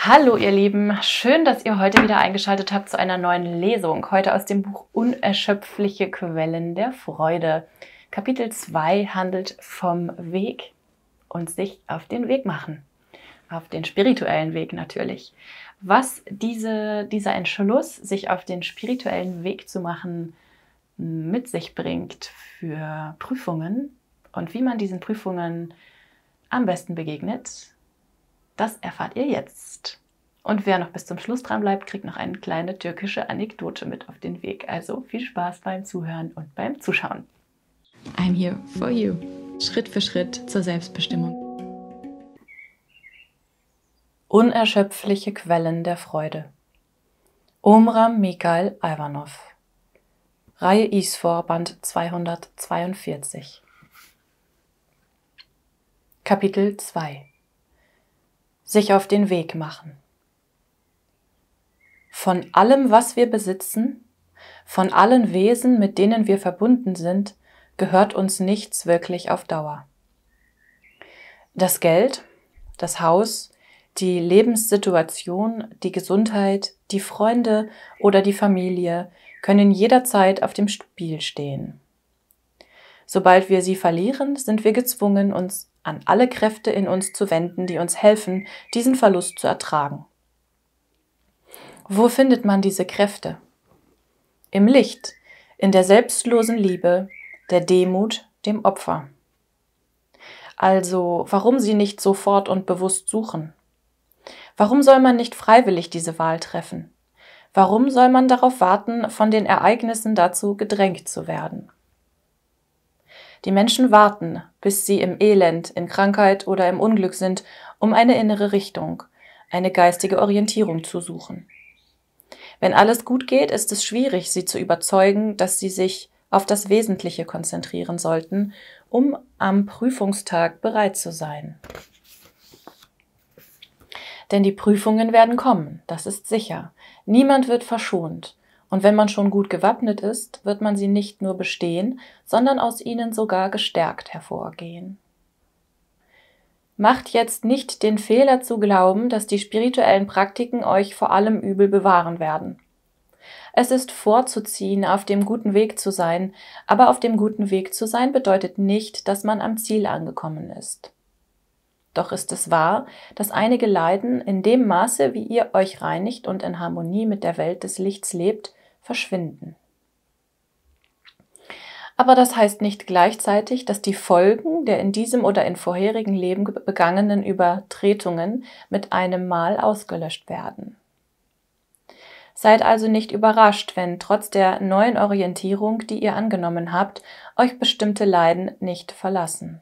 Hallo ihr Lieben, schön, dass ihr heute wieder eingeschaltet habt zu einer neuen Lesung. Heute aus dem Buch Unerschöpfliche Quellen der Freude. Kapitel 2 handelt vom Weg und sich auf den Weg machen. Auf den spirituellen Weg natürlich. Was diese, dieser Entschluss, sich auf den spirituellen Weg zu machen, mit sich bringt für Prüfungen und wie man diesen Prüfungen am besten begegnet das erfahrt ihr jetzt. Und wer noch bis zum Schluss dran bleibt, kriegt noch eine kleine türkische Anekdote mit auf den Weg. Also viel Spaß beim Zuhören und beim Zuschauen. I'm here for you. Schritt für Schritt zur Selbstbestimmung. Unerschöpfliche Quellen der Freude. Omram Mikhail Ivanov. Reihe Isfor, Band 242. Kapitel 2 sich auf den Weg machen. Von allem, was wir besitzen, von allen Wesen, mit denen wir verbunden sind, gehört uns nichts wirklich auf Dauer. Das Geld, das Haus, die Lebenssituation, die Gesundheit, die Freunde oder die Familie können jederzeit auf dem Spiel stehen. Sobald wir sie verlieren, sind wir gezwungen, uns an alle Kräfte in uns zu wenden, die uns helfen, diesen Verlust zu ertragen. Wo findet man diese Kräfte? Im Licht, in der selbstlosen Liebe, der Demut, dem Opfer. Also warum sie nicht sofort und bewusst suchen? Warum soll man nicht freiwillig diese Wahl treffen? Warum soll man darauf warten, von den Ereignissen dazu gedrängt zu werden? Die Menschen warten, bis sie im Elend, in Krankheit oder im Unglück sind, um eine innere Richtung, eine geistige Orientierung zu suchen. Wenn alles gut geht, ist es schwierig, sie zu überzeugen, dass sie sich auf das Wesentliche konzentrieren sollten, um am Prüfungstag bereit zu sein. Denn die Prüfungen werden kommen, das ist sicher. Niemand wird verschont. Und wenn man schon gut gewappnet ist, wird man sie nicht nur bestehen, sondern aus ihnen sogar gestärkt hervorgehen. Macht jetzt nicht den Fehler zu glauben, dass die spirituellen Praktiken euch vor allem Übel bewahren werden. Es ist vorzuziehen, auf dem guten Weg zu sein, aber auf dem guten Weg zu sein bedeutet nicht, dass man am Ziel angekommen ist. Doch ist es wahr, dass einige leiden in dem Maße, wie ihr euch reinigt und in Harmonie mit der Welt des Lichts lebt, verschwinden. Aber das heißt nicht gleichzeitig, dass die Folgen der in diesem oder in vorherigen Leben begangenen Übertretungen mit einem Mal ausgelöscht werden. Seid also nicht überrascht, wenn trotz der neuen Orientierung, die ihr angenommen habt, euch bestimmte Leiden nicht verlassen.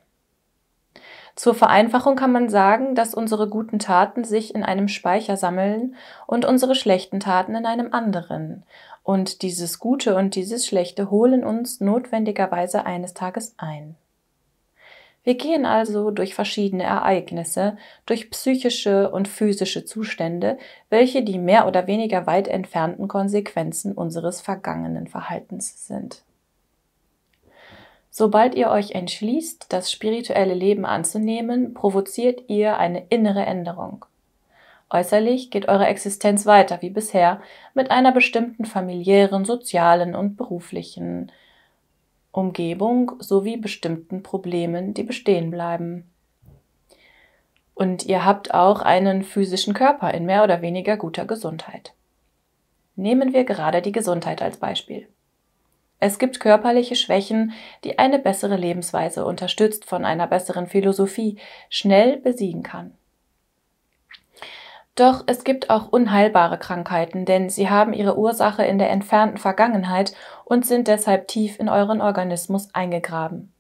Zur Vereinfachung kann man sagen, dass unsere guten Taten sich in einem Speicher sammeln und unsere schlechten Taten in einem anderen, und dieses Gute und dieses Schlechte holen uns notwendigerweise eines Tages ein. Wir gehen also durch verschiedene Ereignisse, durch psychische und physische Zustände, welche die mehr oder weniger weit entfernten Konsequenzen unseres vergangenen Verhaltens sind. Sobald ihr euch entschließt, das spirituelle Leben anzunehmen, provoziert ihr eine innere Änderung. Äußerlich geht eure Existenz weiter wie bisher mit einer bestimmten familiären, sozialen und beruflichen Umgebung sowie bestimmten Problemen, die bestehen bleiben. Und ihr habt auch einen physischen Körper in mehr oder weniger guter Gesundheit. Nehmen wir gerade die Gesundheit als Beispiel. Es gibt körperliche Schwächen, die eine bessere Lebensweise unterstützt von einer besseren Philosophie schnell besiegen kann. Doch es gibt auch unheilbare Krankheiten, denn sie haben ihre Ursache in der entfernten Vergangenheit und sind deshalb tief in euren Organismus eingegraben.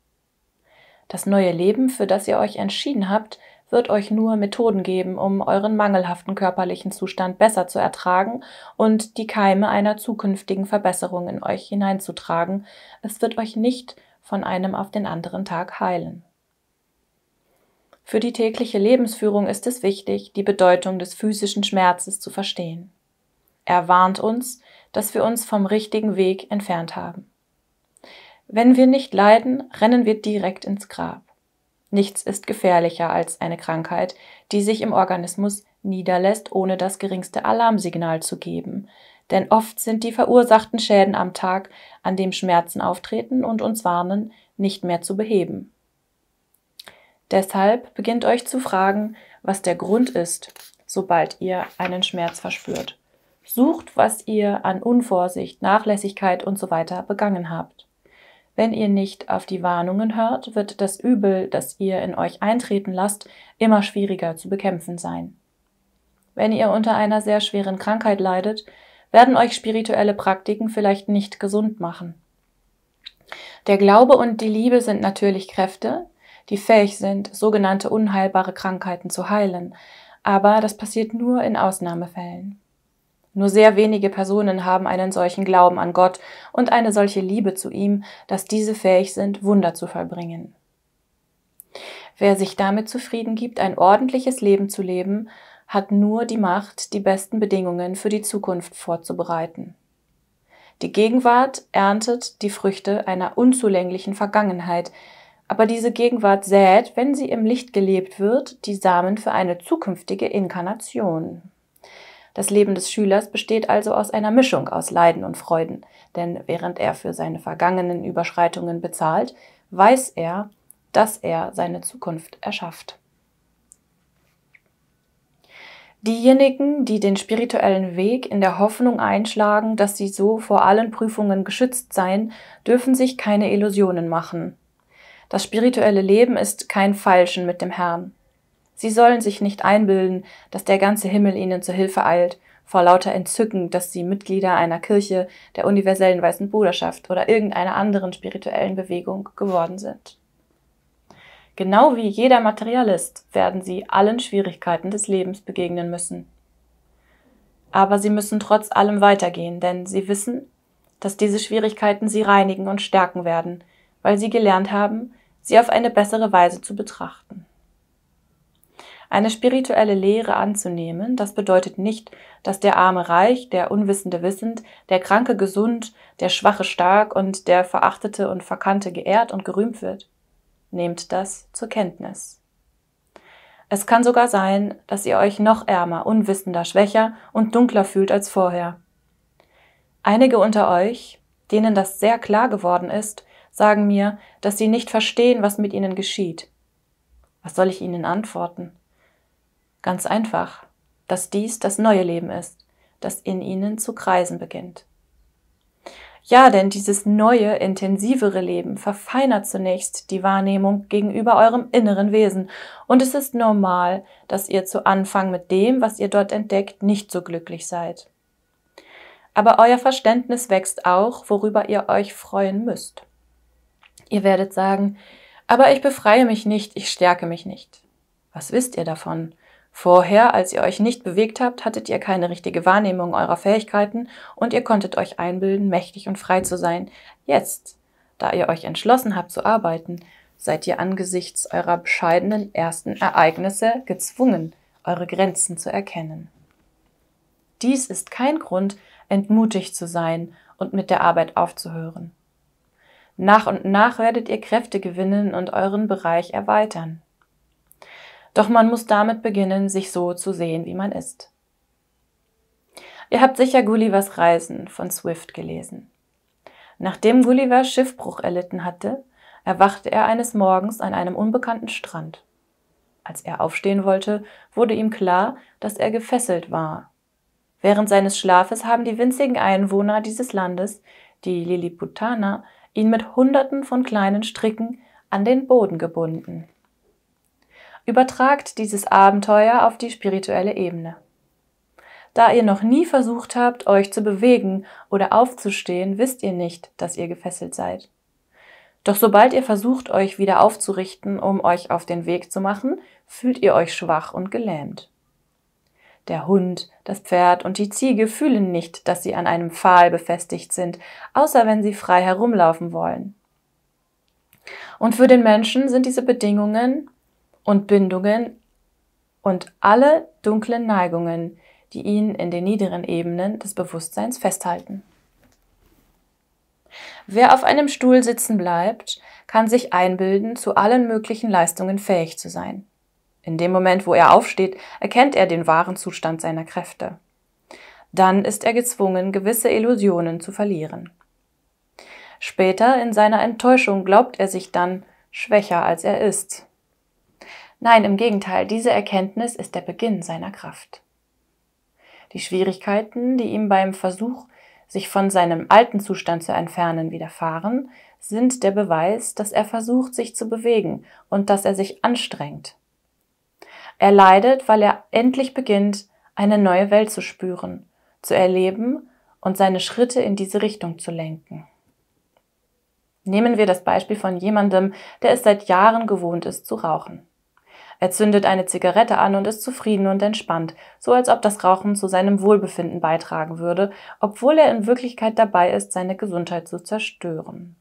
Das neue Leben, für das ihr euch entschieden habt, wird euch nur Methoden geben, um euren mangelhaften körperlichen Zustand besser zu ertragen und die Keime einer zukünftigen Verbesserung in euch hineinzutragen. Es wird euch nicht von einem auf den anderen Tag heilen. Für die tägliche Lebensführung ist es wichtig, die Bedeutung des physischen Schmerzes zu verstehen. Er warnt uns, dass wir uns vom richtigen Weg entfernt haben. Wenn wir nicht leiden, rennen wir direkt ins Grab. Nichts ist gefährlicher als eine Krankheit, die sich im Organismus niederlässt, ohne das geringste Alarmsignal zu geben. Denn oft sind die verursachten Schäden am Tag, an dem Schmerzen auftreten und uns warnen, nicht mehr zu beheben. Deshalb beginnt euch zu fragen, was der Grund ist, sobald ihr einen Schmerz verspürt. Sucht, was ihr an Unvorsicht, Nachlässigkeit und So weiter begangen habt. Wenn ihr nicht auf die Warnungen hört, wird das Übel, das ihr in euch eintreten lasst, immer schwieriger zu bekämpfen sein. Wenn ihr unter einer sehr schweren Krankheit leidet, werden euch spirituelle Praktiken vielleicht nicht gesund machen. Der Glaube und die Liebe sind natürlich Kräfte, die fähig sind, sogenannte unheilbare Krankheiten zu heilen, aber das passiert nur in Ausnahmefällen. Nur sehr wenige Personen haben einen solchen Glauben an Gott und eine solche Liebe zu ihm, dass diese fähig sind, Wunder zu vollbringen. Wer sich damit zufrieden gibt, ein ordentliches Leben zu leben, hat nur die Macht, die besten Bedingungen für die Zukunft vorzubereiten. Die Gegenwart erntet die Früchte einer unzulänglichen Vergangenheit, aber diese Gegenwart sät, wenn sie im Licht gelebt wird, die Samen für eine zukünftige Inkarnation. Das Leben des Schülers besteht also aus einer Mischung aus Leiden und Freuden, denn während er für seine vergangenen Überschreitungen bezahlt, weiß er, dass er seine Zukunft erschafft. Diejenigen, die den spirituellen Weg in der Hoffnung einschlagen, dass sie so vor allen Prüfungen geschützt seien, dürfen sich keine Illusionen machen. Das spirituelle Leben ist kein Falschen mit dem Herrn. Sie sollen sich nicht einbilden, dass der ganze Himmel ihnen zur Hilfe eilt, vor lauter Entzücken, dass sie Mitglieder einer Kirche, der universellen Weißen Bruderschaft oder irgendeiner anderen spirituellen Bewegung geworden sind. Genau wie jeder Materialist werden sie allen Schwierigkeiten des Lebens begegnen müssen. Aber sie müssen trotz allem weitergehen, denn sie wissen, dass diese Schwierigkeiten sie reinigen und stärken werden, weil sie gelernt haben, sie auf eine bessere Weise zu betrachten. Eine spirituelle Lehre anzunehmen, das bedeutet nicht, dass der Arme reich, der Unwissende wissend, der Kranke gesund, der Schwache stark und der Verachtete und Verkannte geehrt und gerühmt wird. Nehmt das zur Kenntnis. Es kann sogar sein, dass ihr euch noch ärmer, unwissender, schwächer und dunkler fühlt als vorher. Einige unter euch, denen das sehr klar geworden ist, sagen mir, dass sie nicht verstehen, was mit ihnen geschieht. Was soll ich ihnen antworten? Ganz einfach, dass dies das neue Leben ist, das in ihnen zu kreisen beginnt. Ja, denn dieses neue, intensivere Leben verfeinert zunächst die Wahrnehmung gegenüber eurem inneren Wesen. Und es ist normal, dass ihr zu Anfang mit dem, was ihr dort entdeckt, nicht so glücklich seid. Aber euer Verständnis wächst auch, worüber ihr euch freuen müsst. Ihr werdet sagen, aber ich befreie mich nicht, ich stärke mich nicht. Was wisst ihr davon? Vorher, als ihr euch nicht bewegt habt, hattet ihr keine richtige Wahrnehmung eurer Fähigkeiten und ihr konntet euch einbilden, mächtig und frei zu sein. Jetzt, da ihr euch entschlossen habt zu arbeiten, seid ihr angesichts eurer bescheidenen ersten Ereignisse gezwungen, eure Grenzen zu erkennen. Dies ist kein Grund, entmutigt zu sein und mit der Arbeit aufzuhören. Nach und nach werdet ihr Kräfte gewinnen und euren Bereich erweitern. Doch man muss damit beginnen, sich so zu sehen, wie man ist. Ihr habt sicher Gullivers Reisen von Swift gelesen. Nachdem Gulliver Schiffbruch erlitten hatte, erwachte er eines Morgens an einem unbekannten Strand. Als er aufstehen wollte, wurde ihm klar, dass er gefesselt war. Während seines Schlafes haben die winzigen Einwohner dieses Landes, die Lilliputaner, ihn mit Hunderten von kleinen Stricken an den Boden gebunden. Übertragt dieses Abenteuer auf die spirituelle Ebene. Da ihr noch nie versucht habt, euch zu bewegen oder aufzustehen, wisst ihr nicht, dass ihr gefesselt seid. Doch sobald ihr versucht, euch wieder aufzurichten, um euch auf den Weg zu machen, fühlt ihr euch schwach und gelähmt. Der Hund, das Pferd und die Ziege fühlen nicht, dass sie an einem Pfahl befestigt sind, außer wenn sie frei herumlaufen wollen. Und für den Menschen sind diese Bedingungen und Bindungen und alle dunklen Neigungen, die ihn in den niederen Ebenen des Bewusstseins festhalten. Wer auf einem Stuhl sitzen bleibt, kann sich einbilden, zu allen möglichen Leistungen fähig zu sein. In dem Moment, wo er aufsteht, erkennt er den wahren Zustand seiner Kräfte. Dann ist er gezwungen, gewisse Illusionen zu verlieren. Später in seiner Enttäuschung glaubt er sich dann schwächer, als er ist. Nein, im Gegenteil, diese Erkenntnis ist der Beginn seiner Kraft. Die Schwierigkeiten, die ihm beim Versuch, sich von seinem alten Zustand zu entfernen, widerfahren, sind der Beweis, dass er versucht, sich zu bewegen und dass er sich anstrengt. Er leidet, weil er endlich beginnt, eine neue Welt zu spüren, zu erleben und seine Schritte in diese Richtung zu lenken. Nehmen wir das Beispiel von jemandem, der es seit Jahren gewohnt ist zu rauchen. Er zündet eine Zigarette an und ist zufrieden und entspannt, so als ob das Rauchen zu seinem Wohlbefinden beitragen würde, obwohl er in Wirklichkeit dabei ist, seine Gesundheit zu zerstören.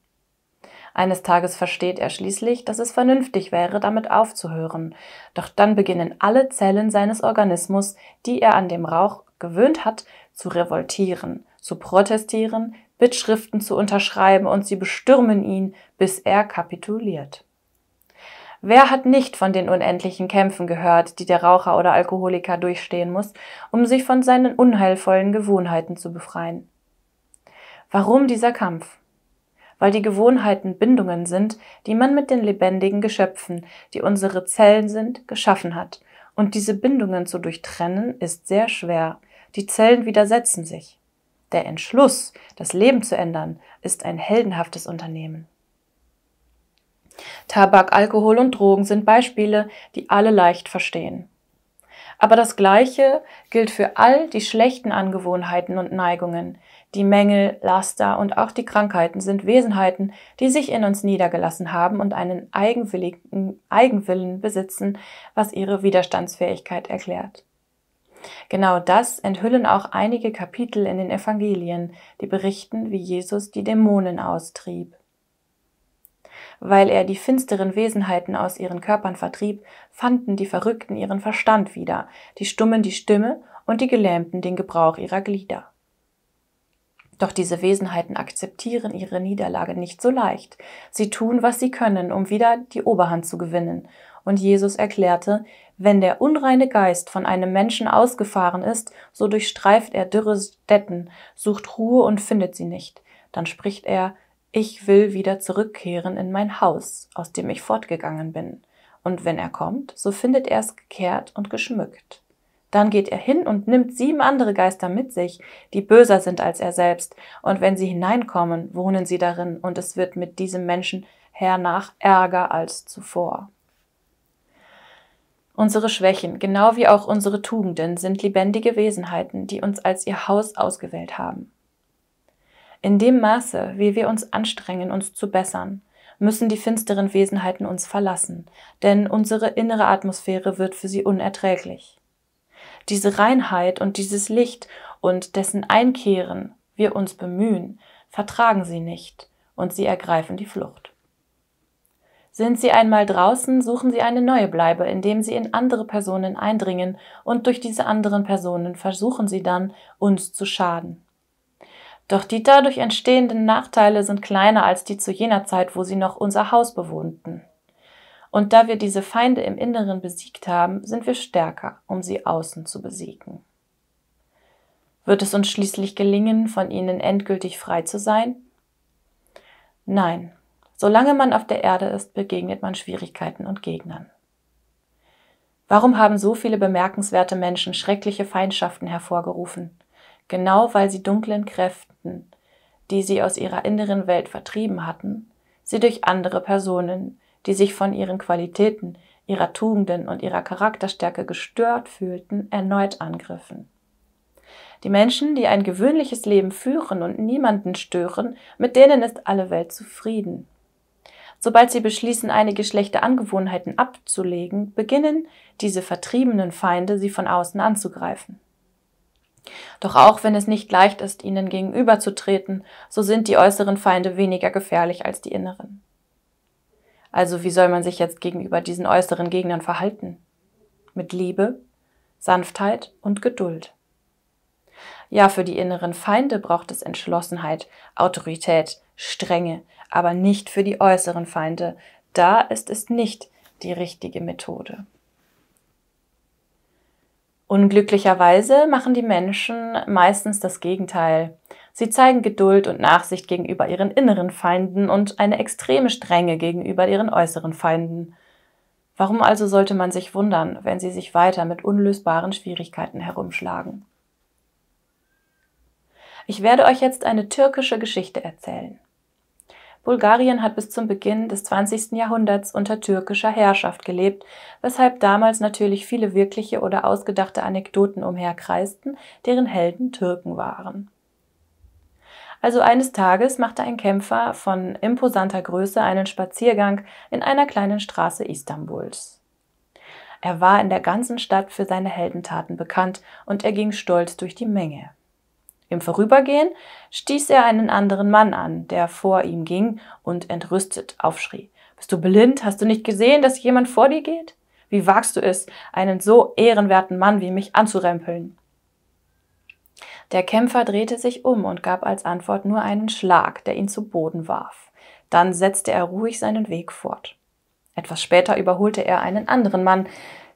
Eines Tages versteht er schließlich, dass es vernünftig wäre, damit aufzuhören. Doch dann beginnen alle Zellen seines Organismus, die er an dem Rauch gewöhnt hat, zu revoltieren, zu protestieren, Bittschriften zu unterschreiben und sie bestürmen ihn, bis er kapituliert. Wer hat nicht von den unendlichen Kämpfen gehört, die der Raucher oder Alkoholiker durchstehen muss, um sich von seinen unheilvollen Gewohnheiten zu befreien? Warum dieser Kampf? weil die Gewohnheiten Bindungen sind, die man mit den lebendigen Geschöpfen, die unsere Zellen sind, geschaffen hat. Und diese Bindungen zu durchtrennen ist sehr schwer. Die Zellen widersetzen sich. Der Entschluss, das Leben zu ändern, ist ein heldenhaftes Unternehmen. Tabak, Alkohol und Drogen sind Beispiele, die alle leicht verstehen. Aber das Gleiche gilt für all die schlechten Angewohnheiten und Neigungen, die Mängel, Laster und auch die Krankheiten sind Wesenheiten, die sich in uns niedergelassen haben und einen eigenwilligen Eigenwillen besitzen, was ihre Widerstandsfähigkeit erklärt. Genau das enthüllen auch einige Kapitel in den Evangelien, die berichten, wie Jesus die Dämonen austrieb. Weil er die finsteren Wesenheiten aus ihren Körpern vertrieb, fanden die Verrückten ihren Verstand wieder, die Stummen die Stimme und die Gelähmten den Gebrauch ihrer Glieder. Doch diese Wesenheiten akzeptieren ihre Niederlage nicht so leicht. Sie tun, was sie können, um wieder die Oberhand zu gewinnen. Und Jesus erklärte, wenn der unreine Geist von einem Menschen ausgefahren ist, so durchstreift er dürre Städten, sucht Ruhe und findet sie nicht. Dann spricht er, ich will wieder zurückkehren in mein Haus, aus dem ich fortgegangen bin. Und wenn er kommt, so findet er es gekehrt und geschmückt. Dann geht er hin und nimmt sieben andere Geister mit sich, die böser sind als er selbst, und wenn sie hineinkommen, wohnen sie darin, und es wird mit diesem Menschen hernach ärger als zuvor. Unsere Schwächen, genau wie auch unsere Tugenden, sind lebendige Wesenheiten, die uns als ihr Haus ausgewählt haben. In dem Maße, wie wir uns anstrengen, uns zu bessern, müssen die finsteren Wesenheiten uns verlassen, denn unsere innere Atmosphäre wird für sie unerträglich diese Reinheit und dieses Licht und dessen Einkehren wir uns bemühen, vertragen sie nicht und sie ergreifen die Flucht. Sind sie einmal draußen, suchen sie eine neue Bleibe, indem sie in andere Personen eindringen und durch diese anderen Personen versuchen sie dann, uns zu schaden. Doch die dadurch entstehenden Nachteile sind kleiner als die zu jener Zeit, wo sie noch unser Haus bewohnten. Und da wir diese Feinde im Inneren besiegt haben, sind wir stärker, um sie außen zu besiegen. Wird es uns schließlich gelingen, von ihnen endgültig frei zu sein? Nein, solange man auf der Erde ist, begegnet man Schwierigkeiten und Gegnern. Warum haben so viele bemerkenswerte Menschen schreckliche Feindschaften hervorgerufen? Genau weil sie dunklen Kräften, die sie aus ihrer inneren Welt vertrieben hatten, sie durch andere Personen, die sich von ihren Qualitäten, ihrer Tugenden und ihrer Charakterstärke gestört fühlten, erneut angriffen. Die Menschen, die ein gewöhnliches Leben führen und niemanden stören, mit denen ist alle Welt zufrieden. Sobald sie beschließen, einige schlechte Angewohnheiten abzulegen, beginnen diese vertriebenen Feinde, sie von außen anzugreifen. Doch auch wenn es nicht leicht ist, ihnen gegenüberzutreten, so sind die äußeren Feinde weniger gefährlich als die inneren. Also wie soll man sich jetzt gegenüber diesen äußeren Gegnern verhalten? Mit Liebe, Sanftheit und Geduld. Ja, für die inneren Feinde braucht es Entschlossenheit, Autorität, Strenge, aber nicht für die äußeren Feinde. Da ist es nicht die richtige Methode. Unglücklicherweise machen die Menschen meistens das Gegenteil. Sie zeigen Geduld und Nachsicht gegenüber ihren inneren Feinden und eine extreme Strenge gegenüber ihren äußeren Feinden. Warum also sollte man sich wundern, wenn sie sich weiter mit unlösbaren Schwierigkeiten herumschlagen? Ich werde euch jetzt eine türkische Geschichte erzählen. Bulgarien hat bis zum Beginn des 20. Jahrhunderts unter türkischer Herrschaft gelebt, weshalb damals natürlich viele wirkliche oder ausgedachte Anekdoten umherkreisten, deren Helden Türken waren. Also eines Tages machte ein Kämpfer von imposanter Größe einen Spaziergang in einer kleinen Straße Istanbuls. Er war in der ganzen Stadt für seine Heldentaten bekannt und er ging stolz durch die Menge. Im Vorübergehen stieß er einen anderen Mann an, der vor ihm ging und entrüstet aufschrie. Bist du blind? Hast du nicht gesehen, dass jemand vor dir geht? Wie wagst du es, einen so ehrenwerten Mann wie mich anzurempeln? Der Kämpfer drehte sich um und gab als Antwort nur einen Schlag, der ihn zu Boden warf. Dann setzte er ruhig seinen Weg fort. Etwas später überholte er einen anderen Mann,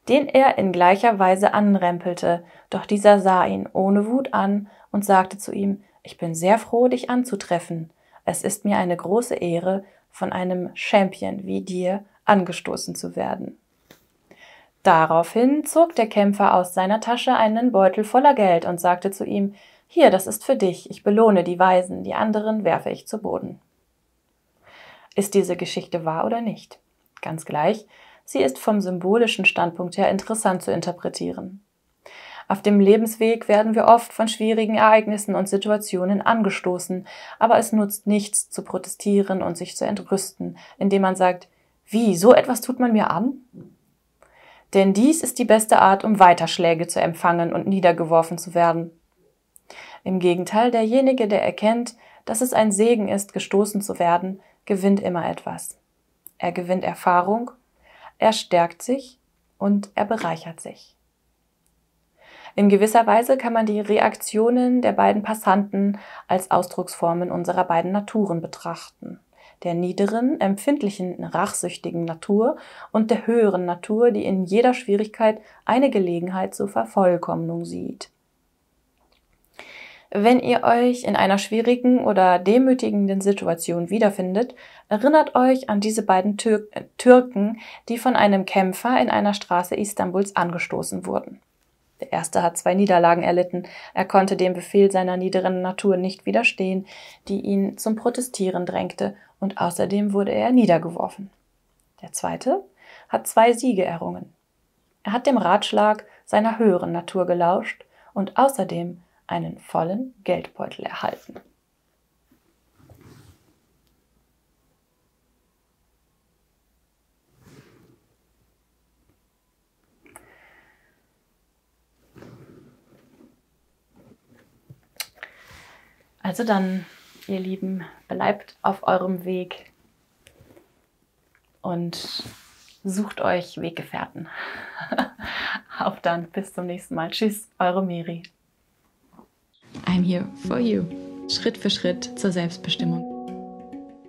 den er in gleicher Weise anrempelte, doch dieser sah ihn ohne Wut an und sagte zu ihm Ich bin sehr froh, dich anzutreffen. Es ist mir eine große Ehre, von einem Champion wie dir angestoßen zu werden. Daraufhin zog der Kämpfer aus seiner Tasche einen Beutel voller Geld und sagte zu ihm Hier, das ist für dich, ich belohne die Weisen, die anderen werfe ich zu Boden. Ist diese Geschichte wahr oder nicht? Ganz gleich, sie ist vom symbolischen Standpunkt her interessant zu interpretieren. Auf dem Lebensweg werden wir oft von schwierigen Ereignissen und Situationen angestoßen, aber es nutzt nichts zu protestieren und sich zu entrüsten, indem man sagt, wie, so etwas tut man mir an? denn dies ist die beste Art, um Weiterschläge zu empfangen und niedergeworfen zu werden. Im Gegenteil, derjenige, der erkennt, dass es ein Segen ist, gestoßen zu werden, gewinnt immer etwas. Er gewinnt Erfahrung, er stärkt sich und er bereichert sich. In gewisser Weise kann man die Reaktionen der beiden Passanten als Ausdrucksformen unserer beiden Naturen betrachten der niederen, empfindlichen, rachsüchtigen Natur und der höheren Natur, die in jeder Schwierigkeit eine Gelegenheit zur Vervollkommnung sieht. Wenn ihr euch in einer schwierigen oder demütigenden Situation wiederfindet, erinnert euch an diese beiden Tür Türken, die von einem Kämpfer in einer Straße Istanbuls angestoßen wurden. Der erste hat zwei Niederlagen erlitten. Er konnte dem Befehl seiner niederen Natur nicht widerstehen, die ihn zum Protestieren drängte und außerdem wurde er niedergeworfen. Der zweite hat zwei Siege errungen. Er hat dem Ratschlag seiner höheren Natur gelauscht und außerdem einen vollen Geldbeutel erhalten. Also dann ihr Lieben, bleibt auf eurem Weg und sucht euch Weggefährten. auf dann, bis zum nächsten Mal. Tschüss, eure Miri. I'm here for you. Schritt für Schritt zur Selbstbestimmung.